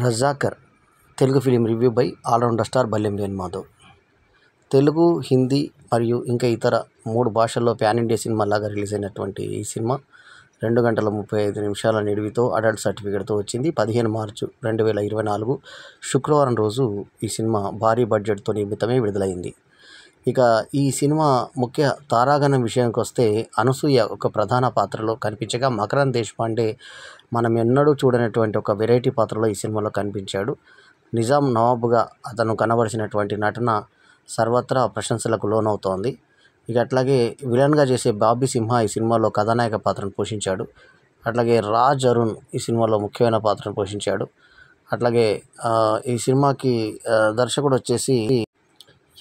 Razakar Telugu film review by allrounder star Ballem Madhav Telugu Hindi మరియు ఇంకా ఇతర మూడు భాషల్లో ప్యాన్ ఇండియా సినిమాలాగా రిలీజ్ అయినటువంటి ఈ సినిమా రెండు గంటల ముప్పై ఐదు నిమిషాల నిడివితో అడల్ట్ సర్టిఫికేట్తో వచ్చింది పదిహేను మార్చు రెండు వేల ఇరవై నాలుగు శుక్రవారం రోజు ఈ సినిమా భారీ బడ్జెట్తో నిమిత్తమే విడుదలైంది ఇక ఈ సినిమా ముఖ్య తారాగణం విషయానికి వస్తే అనసూయ ఒక ప్రధాన పాత్రలో కనిపించగా మకరం దేశపాండే మనం ఎన్నడూ చూడనటువంటి ఒక వెరైటీ పాత్రలో ఈ సినిమాలో కనిపించాడు నిజాం నవాబుగా అతను కనబరిచినటువంటి నటన సర్వత్రా ప్రశంసలకు లోనవుతోంది ఇక అట్లాగే విలన్గా చేసే బాబీ సింహ ఈ సినిమాలో కథానాయక పాత్రను పోషించాడు అట్లాగే రాజ్ అరుణ్ ఈ సినిమాలో ముఖ్యమైన పాత్రను పోషించాడు అట్లాగే ఈ సినిమాకి దర్శకుడు వచ్చేసి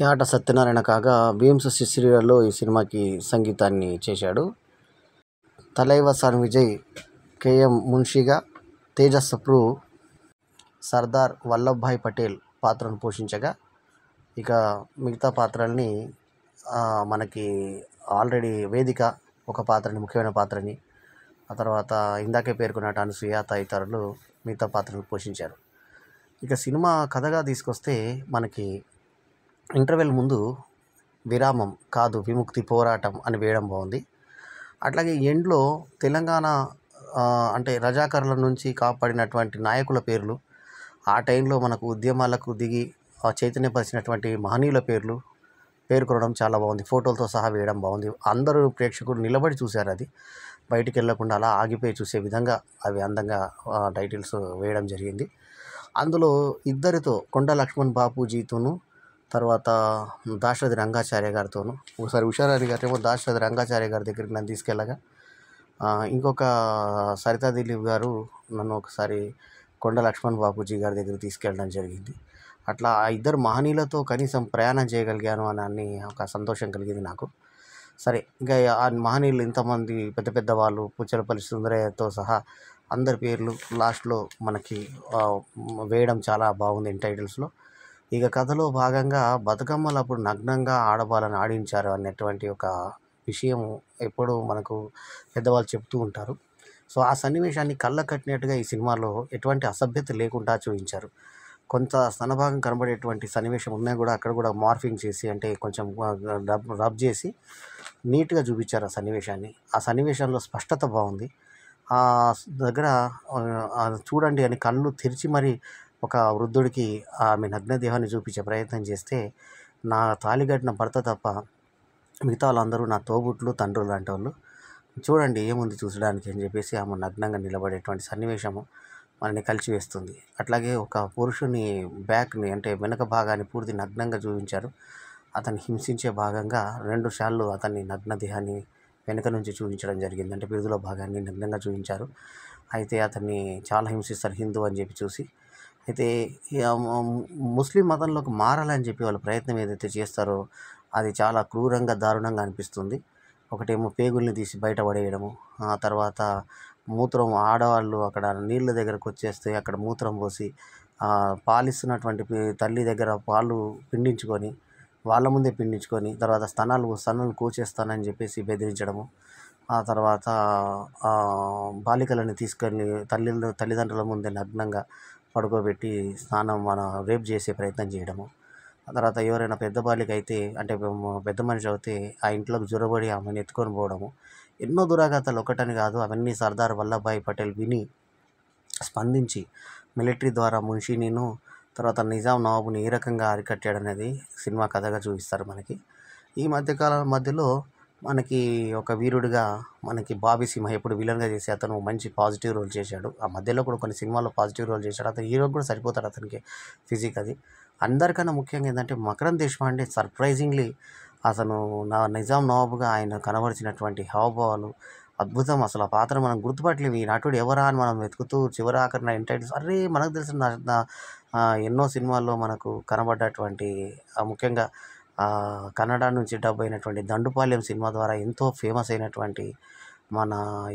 యాట సత్యనారాయణ కాగా భీమ్స్ శిశిరిలో ఈ సినిమాకి సంగీతాన్ని చేశాడు తలైవ సార్ విజయ్ కేఎం మున్షిగా తేజస్ ప్రు సర్దార్ వల్లభాయ్ పటేల్ పాత్రను పోషించగా ఇక మిగతా పాత్రల్ని మనకి ఆల్రెడీ వేదిక ఒక పాత్రని ముఖ్యమైన పాత్రని ఆ తర్వాత ఇందాకే పేర్కొన్నట్టు అనసూయ తదితరులు మిగతా పాత్రను పోషించారు ఇక సినిమా కథగా తీసుకొస్తే మనకి ఇంటర్వెల్ ముందు విరామం కాదు విముక్తి పోరాటం అని వేయడం బాగుంది అట్లాగే ఎండ్లో తెలంగాణ అంటే రజాకర్ల నుంచి కాపాడినటువంటి నాయకుల పేర్లు ఆ టైంలో మనకు ఉద్యమాలకు దిగి చైతన్యపరిచినటువంటి మహనీయుల పేర్లు పేర్కొనడం చాలా బాగుంది ఫోటోలతో సహా వేయడం బాగుంది అందరూ ప్రేక్షకులు నిలబడి చూశారు అది బయటికి వెళ్ళకుండా అలా ఆగిపోయి చూసే విధంగా అవి అందంగా టైటిల్స్ వేయడం జరిగింది అందులో ఇద్దరితో కొండ లక్ష్మణ్ బాపూజీతోనూ తర్వాత దాశరథి రంగాచార్య గారితోనూ ఒకసారి ఉషారాణి గారేమో దాశరథి రంగాచార్య గారి దగ్గరికి నన్ను తీసుకెళ్ళగా ఇంకొక సరితా దిలీప్ గారు నన్ను ఒకసారి కొండ లక్ష్మణ్ బాపూజీ గారి దగ్గర తీసుకెళ్ళడం జరిగింది అట్లా ఆ ఇద్దరు మహనీయులతో కనీసం ప్రయాణం చేయగలిగాను అని అన్ని ఒక సంతోషం కలిగింది నాకు సరే ఇంకా ఆ మహనీయులు ఇంతమంది పెద్ద పెద్ద వాళ్ళు పుచ్చలపల్లి సుందరయ్యతో సహా అందరి పేర్లు లాస్ట్లో మనకి వేయడం చాలా బాగుంది టైటిల్స్లో ఇక కథలో భాగంగా బతుకమ్మలు అప్పుడు నగ్నంగా ఆడవాళ్ళని ఆడించారు అనేటువంటి ఒక విషయం ఎప్పుడూ మనకు పెద్దవాళ్ళు చెప్తూ ఉంటారు సో ఆ సన్నివేశాన్ని కళ్ళ కట్టినట్టుగా ఈ సినిమాలో ఎటువంటి అసభ్యత లేకుండా చూపించారు కొంత స్తనభాగం కనబడేటువంటి సన్నివేశం ఉన్నా కూడా అక్కడ కూడా మార్ఫింగ్ చేసి అంటే కొంచెం రబ్ రబ్ చేసి నీట్గా చూపించారు ఆ సన్నివేశాన్ని ఆ సన్నివేశంలో స్పష్టత బాగుంది ఆ దగ్గర చూడండి అని కళ్ళు తెరిచి మరి ఒక వృద్ధుడికి ఆమె నగ్న దేహాన్ని చూపించే ప్రయత్నం చేస్తే నా తాలిగట్టిన భర్త తప్ప మిగతా వాళ్ళందరూ నా తోబుట్లు తండ్రులు లాంటి వాళ్ళు చూడండి ఏముంది చూసడానికి అని చెప్పేసి ఆమె నగ్నంగా నిలబడేటువంటి సన్నివేశము మనని కలిచివేస్తుంది అట్లాగే ఒక పురుషుని బ్యాక్ని అంటే వెనక భాగాన్ని పూర్తి నగ్నంగా చూపించారు అతన్ని హింసించే భాగంగా రెండు షాళ్ళు అతన్ని నగ్న దేహాన్ని వెనుక నుంచి చూపించడం జరిగింది అంటే బిరుదులో భాగాన్ని నగ్నంగా చూపించారు అయితే అతన్ని చాలా హింసిస్తారు హిందూ అని చెప్పి చూసి అయితే ముస్లిం మతంలోకి మారాలని చెప్పి వాళ్ళు ప్రయత్నం ఏదైతే చేస్తారో అది చాలా క్రూరంగా దారుణంగా అనిపిస్తుంది ఒకటేమో పేగుల్ని తీసి బయట పడేయడము ఆ తర్వాత మూత్రం ఆడవాళ్ళు అక్కడ నీళ్ళ దగ్గరకు వచ్చేస్తే అక్కడ మూత్రం పోసి పాలిస్తున్నటువంటి తల్లి దగ్గర పాలు పిండించుకొని వాళ్ళ ముందే పిండించుకొని తర్వాత స్తనాలు స్తనాలు కూచేస్తానని చెప్పేసి బెదిరించడము ఆ తర్వాత బాలికలను తీసుకొని తల్లి తల్లిదండ్రుల ముందే నగ్నంగా పడుకోబెట్టి స్నానం మన రేపు చేసే ప్రయత్నం చేయడము తర్వాత ఎవరైనా పెద్ద బాలిక అయితే అంటే పెద్ద మనిషి అయితే ఆ ఇంట్లోకి జొరబడి ఆమెను ఎత్తుకొని పోవడము ఎన్నో దురాఘాతాలు ఒకటని కాదు అవన్నీ సర్దార్ వల్లభాయ్ పటేల్ విని స్పందించి మిలిటరీ ద్వారా మున్షినిను తర్వాత నిజాం నవాబుని ఏ రకంగా అరికట్టాడనేది సినిమా కథగా చూపిస్తారు మనకి ఈ మధ్యకాలం మధ్యలో మనకి ఒక వీరుడిగా మనకి బాబీ సింహ ఎప్పుడు విలన్గా చేసి అతను మంచి పాజిటివ్ రోల్ చేశాడు ఆ మధ్యలో కూడా కొన్ని సినిమాల్లో పాజిటివ్ రోల్ చేశాడు అతను హీరో కూడా సరిపోతాడు అతనికి ఫిజిక్ అది అందరికన్నా ముఖ్యంగా ఏంటంటే మకరం దేశపాండే సర్ప్రైజింగ్లీ అతను నా నిజాం నవాబుగా ఆయన కనబరిచినటువంటి హావభావాలు అద్భుతం అసలు ఆ పాత్ర మనం గుర్తుపట్టలేము ఈ నటుడు ఎవరా అని మనం వెతుకుతూ చివరి ఆఖరి ఎంటైటిల్స్ అరే మనకు తెలిసిన ఎన్నో సినిమాల్లో మనకు కనబడ్డటువంటి ముఖ్యంగా కన్నడ నుంచి డబ్ అయినటువంటి దండుపాలెం సినిమా ద్వారా ఎంతో ఫేమస్ అయినటువంటి మన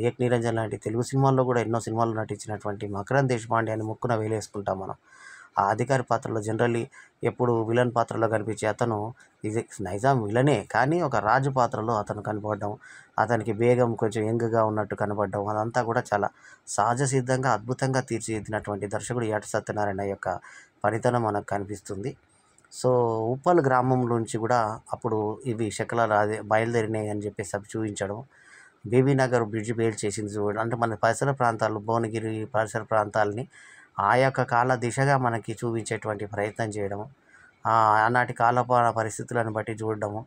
ఏక్ నిరంజన్ లాంటి తెలుగు సినిమాల్లో కూడా ఎన్నో సినిమాలు నటించినటువంటి మకరం దేశపాండే అని ముక్కున వేలేసుకుంటాం మనం ఆ అధికారి పాత్రలో జనరల్లీ ఎప్పుడు విలన్ పాత్రలో కనిపించే అతను ఇది నైజాం విలనే కానీ ఒక రాజు పాత్రలో అతను కనపడడం అతనికి బేగం కొంచెం యంగ్గా ఉన్నట్టు కనపడడం అదంతా కూడా చాలా సహజ సిద్ధంగా అద్భుతంగా తీర్చిదిద్దినటువంటి దర్శకుడు ఏట సత్యనారాయణ యొక్క పనితనం మనకు కనిపిస్తుంది సో ఉప్పల్ గ్రామంలోంచి కూడా అప్పుడు ఇవి శకలాలు అదే బయలుదేరినాయి అని చెప్పేసి అవి చూపించడం బీబీనగర్ బ్రిడ్జ్ బేల్ చేసింది చూడడం అంటే మన పరిసర ప్రాంతాలు భువనగిరి పరిసర ప్రాంతాలని ఆ యొక్క కాల దిశగా మనకి చూపించేటువంటి ప్రయత్నం చేయడం ఆనాటి కాలపాల పరిస్థితులను బట్టి చూడడము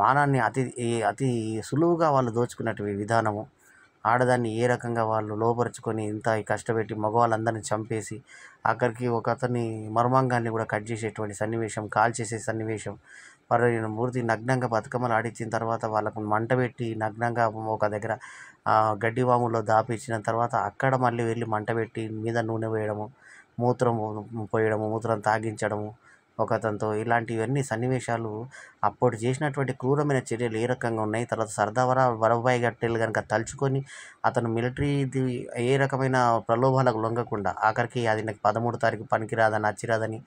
మానాన్ని అతి అతి సులువుగా వాళ్ళు దోచుకున్నటువంటి విధానము ఆడదాన్ని ఏ రకంగా వాళ్ళు లోపరుచుకొని ఇంత కష్టపెట్టి మగవాళ్ళందరిని చంపేసి అక్కడికి ఒక అతని మర్మాంగాన్ని కూడా కట్ చేసేటువంటి సన్నివేశం కాల్ చేసే సన్నివేశం వారి మూర్తి నగ్నంగా బతుకమ్మలు ఆడించిన తర్వాత వాళ్ళకు మంట పెట్టి నగ్నంగా ఒక దగ్గర గడ్డివాములో దాపించిన తర్వాత అక్కడ మళ్ళీ వెళ్ళి మంట పెట్టి మీద నూనె వేయడము మూత్రం పోయడము మూత్రం తాగించడము అతనితో ఇలాంటివన్నీ సన్నివేశాలు అప్పుడు చేసినటువంటి క్రూరమైన చర్యలు ఏ రకంగా ఉన్నాయి తర్వాత సరదావర వరబాయి గట్టెలు కనుక తలుచుకొని అతను మిలిటరీది ఏ రకమైన ప్రలోభాలకు లొంగకుండా ఆఖరికి అది నాకు పదమూడు తారీఖు పనికిరాదని అచ్చిరాదని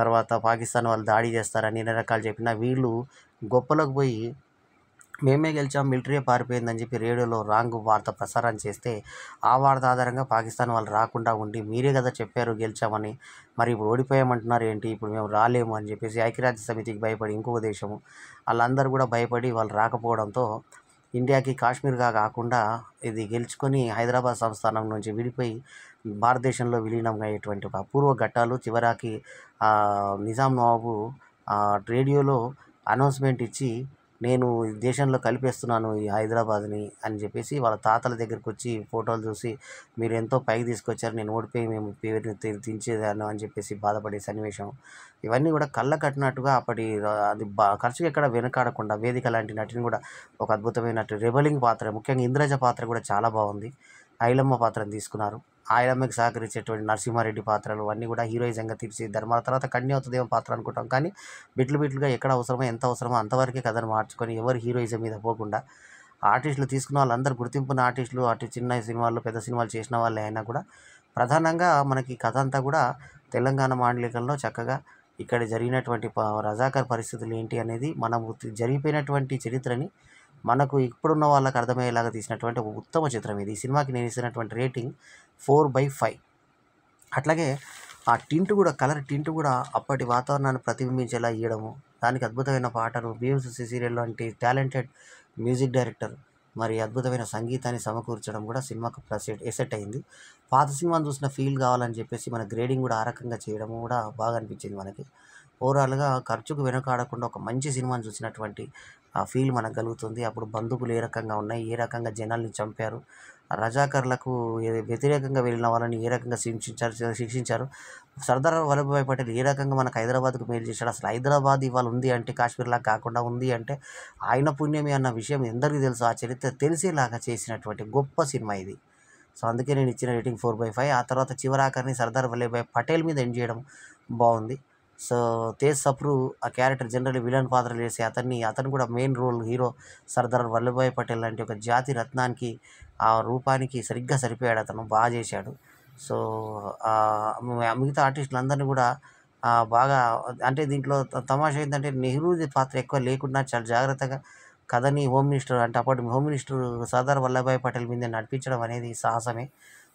తర్వాత పాకిస్తాన్ వాళ్ళు దాడి చేస్తారని ఎన్ని రకాలు చెప్పినా వీళ్ళు గొప్పలకు పోయి మేమే గెలిచాం మిలిటరీ పారిపోయిందని చెప్పి రేడియోలో రాంగ్ వార్త ప్రసారం చేస్తే ఆ వార్త ఆధారంగా పాకిస్తాన్ వాళ్ళు రాకుండా ఉండి మీరే కదా చెప్పారు గెలిచామని మరి ఇప్పుడు ఓడిపోయామంటున్నారు ఏంటి ఇప్పుడు మేము రాలేము అని చెప్పేసి ఐక్యరాజ్య సమితికి భయపడి ఇంకొక దేశము వాళ్ళందరూ కూడా భయపడి వాళ్ళు రాకపోవడంతో ఇండియాకి కాశ్మీర్గా కాకుండా ఇది గెలుచుకొని హైదరాబాద్ సంస్థానం నుంచి విడిపోయి భారతదేశంలో విలీనం అయ్యేటువంటి ఒక అపూర్వ ఘట్టాలు చివరాకి నిజాం నవాబు రేడియోలో అనౌన్స్మెంట్ ఇచ్చి నేను దేశంలో కలిపేస్తున్నాను ఈ హైదరాబాద్ని అని చెప్పేసి వాళ్ళ తాతల దగ్గరికి వచ్చి ఫోటోలు చూసి మీరు ఎంతో పైకి తీసుకొచ్చారు నేను ఓడిపోయి మేము పేరుని దించేదాను అని చెప్పేసి బాధపడే సన్నివేశం ఇవన్నీ కూడా కళ్ళ కట్టినట్టుగా అప్పటి అది బా ఖర్చు ఎక్కడ వెనకాడకుండా వేదిక లాంటి నటిని కూడా ఒక అద్భుతమైన రెబలింగ్ పాత్ర ముఖ్యంగా ఇంద్రజ పాత్ర కూడా చాలా బాగుంది ఐలమ్మ పాత్రను తీసుకున్నారు ఆయనమ్మకి సహకరించేటువంటి నరసింహారెడ్డి పాత్రలు అన్నీ కూడా హీరోయిజంగా ధర్మాల తర్వాత కన్యావతదేవ పాత్ర అనుకుంటాం కానీ బిట్లు బిట్లుగా ఎక్కడ అవసరమో ఎంత అవసరమో అంతవరకే కథను మార్చుకొని ఎవరు హీరోయిజం మీద పోకుండా ఆర్టిస్టులు తీసుకున్న వాళ్ళందరూ గుర్తింపున్న ఆర్టిస్టులు అటు చిన్న సినిమాలు పెద్ద సినిమాలు చేసిన వాళ్ళే అయినా కూడా ప్రధానంగా మనకి కథ అంతా కూడా తెలంగాణ మాండలికంలో చక్కగా ఇక్కడ జరిగినటువంటి రజాకర్ పరిస్థితులు ఏంటి అనేది మనం జరిగిపోయినటువంటి చరిత్రని మనకు ఇప్పుడున్న వాళ్ళకి అర్థమయ్యేలాగా తీసినటువంటి ఒక ఉత్తమ చిత్రం ఇది ఈ సినిమాకి నేను ఇస్తున్నటువంటి రేటింగ్ ఫోర్ బై ఫైవ్ అట్లాగే ఆ టింట్ కూడా కలర్ టింట్ కూడా అప్పటి వాతావరణాన్ని ప్రతిబింబించేలా ఇవ్వడము దానికి అద్భుతమైన పాటలు బిఎం సుసి సీరియల్ లాంటి టాలెంటెడ్ మ్యూజిక్ డైరెక్టర్ మరి అద్భుతమైన సంగీతాన్ని సమకూర్చడం కూడా సినిమాకు ప్రసెట్ ఎసెట్ అయింది పాత సినిమాను చూసిన ఫీల్ కావాలని చెప్పేసి మన గ్రేడింగ్ కూడా ఆ రకంగా చేయడం కూడా బాగా అనిపించింది మనకి ఓవరాల్గా ఖర్చుకు వెనుకాడకుండా ఒక మంచి సినిమాను చూసినటువంటి ఆ ఫీల్ మనకు కలుగుతుంది అప్పుడు బంధువులు ఏ రకంగా ఉన్నాయి ఏ రకంగా జనాల్ని చంపారు రజాకర్లకు వ్యతిరేకంగా వెళ్ళిన వాళ్ళని ఏ రకంగా శిక్షించారు శిక్షించారు సర్దార్ వల్లభాయ్ పటేల్ ఏ రకంగా మనకు హైదరాబాద్కు మేలు చేశాడు అసలు హైదరాబాద్ ఇవాళ ఉంది అంటే కాశ్మీర్లా కాకుండా ఉంది అంటే ఆయన పుణ్యమే అన్న విషయం ఎందరికీ తెలుసు ఆ చరిత్ర తెలిసేలాగా చేసినటువంటి గొప్ప సినిమా ఇది సో అందుకే నేను ఇచ్చిన రేటింగ్ ఫోర్ బై ఫైవ్ ఆ తర్వాత చివరాకర్ని సర్దార్ వల్లభాయ్ పటేల్ మీద ఎండ్ చేయడం బాగుంది సో తేజ్ సప్రు ఆ క్యారెక్టర్ జనరల్ విలన్ పాత్రలు వేసి అతన్ని అతను కూడా main role hero Sardar Vallabhbhai Patel లాంటి ఒక జాతి రత్నానికి ఆ రూపానికి సరిగ్గా సరిపోయాడు అతను బాగా చేశాడు సో మిగతా ఆర్టిస్టులందరినీ కూడా బాగా అంటే దీంట్లో తమాషా ఏంటంటే నెహ్రూజీ పాత్ర ఎక్కువ లేకుండా చాలా జాగ్రత్తగా కథని హోమ్ మినిస్టర్ అంటే అప్పటి హోమ్ మినిస్టర్ సర్దార్ వల్లభాయ్ పటేల్ మీద నడిపించడం అనేది సాహసమే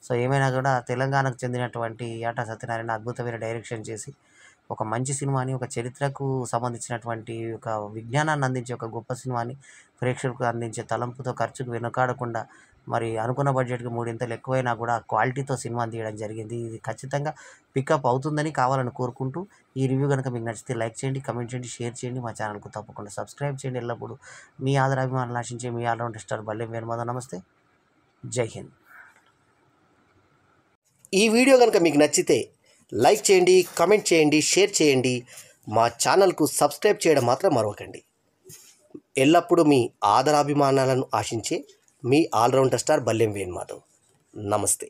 సో ఏమైనా కూడా తెలంగాణకు చెందినటువంటి ఏటా సత్యనారాయణ అద్భుతమైన డైరెక్షన్ చేసి ఒక మంచి సినిమాని ఒక చరిత్రకు సంబంధించినటువంటి ఒక విజ్ఞానాన్ని అందించే ఒక గొప్ప సినిమాని ప్రేక్షకులకు అందించే తలంపుతో ఖర్చుకు వెనుకాడకుండా మరి అనుకున్న బడ్జెట్కి మూడింతలు ఎక్కువైనా కూడా క్వాలిటీతో సినిమా తీయడం జరిగింది ఇది ఖచ్చితంగా పికప్ అవుతుందని కావాలని కోరుకుంటూ ఈ రివ్యూ కనుక మీకు నచ్చితే లైక్ చేయండి కమెంట్ చేయండి షేర్ చేయండి మా ఛానల్కు తప్పకుండా సబ్స్క్రైబ్ చేయండి ఎల్లప్పుడూ మీ ఆదరాభిమానులు ఆశించే మీ ఆల్రౌండ్ స్టార్ బల్లెం వేణుమాధవ్ నమస్తే జై హింద్ ఈ వీడియో కనుక మీకు నచ్చితే లైక్ చేయండి కమెంట్ చేయండి షేర్ చేయండి మా ఛానల్కు సబ్స్క్రైబ్ చేయడం మాత్రం మరొకండి ఎల్లప్పుడూ మీ ఆదరాభిమానాలను ఆశించే మీ ఆల్రౌండర్ స్టార్ బల్లెం వేణుమాధవ్ నమస్తే